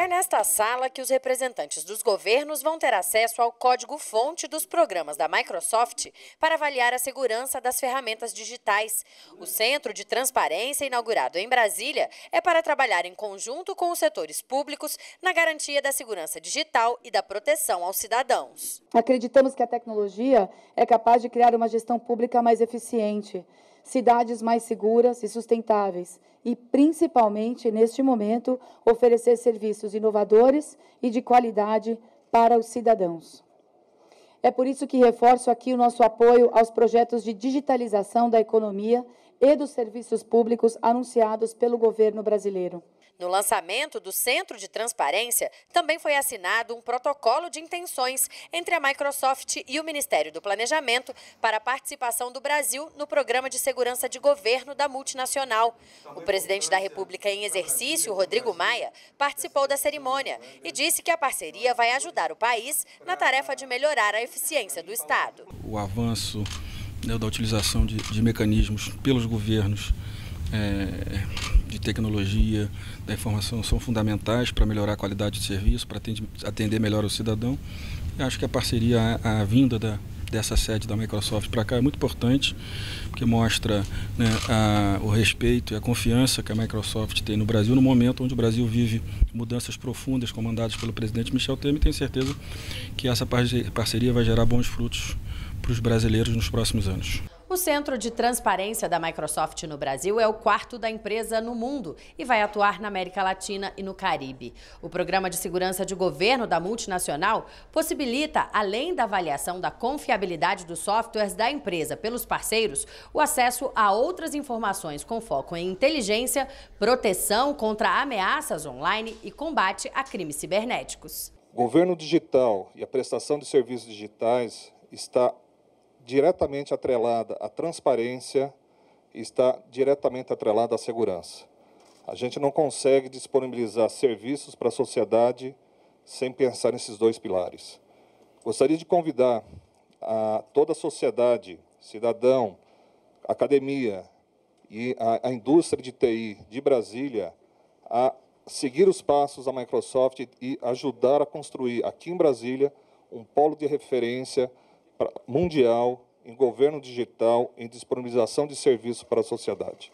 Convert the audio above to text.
É nesta sala que os representantes dos governos vão ter acesso ao código-fonte dos programas da Microsoft para avaliar a segurança das ferramentas digitais. O Centro de Transparência, inaugurado em Brasília, é para trabalhar em conjunto com os setores públicos na garantia da segurança digital e da proteção aos cidadãos. Acreditamos que a tecnologia é capaz de criar uma gestão pública mais eficiente cidades mais seguras e sustentáveis e, principalmente neste momento, oferecer serviços inovadores e de qualidade para os cidadãos. É por isso que reforço aqui o nosso apoio aos projetos de digitalização da economia e dos serviços públicos anunciados pelo governo brasileiro. No lançamento do Centro de Transparência, também foi assinado um protocolo de intenções entre a Microsoft e o Ministério do Planejamento para a participação do Brasil no Programa de Segurança de Governo da multinacional. O presidente da República em exercício, Rodrigo Maia, participou da cerimônia e disse que a parceria vai ajudar o país na tarefa de melhorar a eficiência do Estado. O avanço né, da utilização de, de mecanismos pelos governos é, de tecnologia, da informação são fundamentais para melhorar a qualidade de serviço, para atender melhor o cidadão. Eu acho que a parceria, a, a vinda da, dessa sede da Microsoft para cá é muito importante, porque mostra né, a, o respeito e a confiança que a Microsoft tem no Brasil, no momento onde o Brasil vive mudanças profundas comandadas pelo presidente Michel Temer. Tenho certeza que essa parceria vai gerar bons frutos para os brasileiros nos próximos anos. O Centro de Transparência da Microsoft no Brasil é o quarto da empresa no mundo e vai atuar na América Latina e no Caribe. O Programa de Segurança de Governo da multinacional possibilita, além da avaliação da confiabilidade dos softwares da empresa pelos parceiros, o acesso a outras informações com foco em inteligência, proteção contra ameaças online e combate a crimes cibernéticos. O governo digital e a prestação de serviços digitais está diretamente atrelada à transparência e está diretamente atrelada à segurança. A gente não consegue disponibilizar serviços para a sociedade sem pensar nesses dois pilares. Gostaria de convidar a toda a sociedade, cidadão, academia e a, a indústria de TI de Brasília a seguir os passos da Microsoft e ajudar a construir aqui em Brasília um polo de referência mundial, em governo digital, em disponibilização de serviços para a sociedade.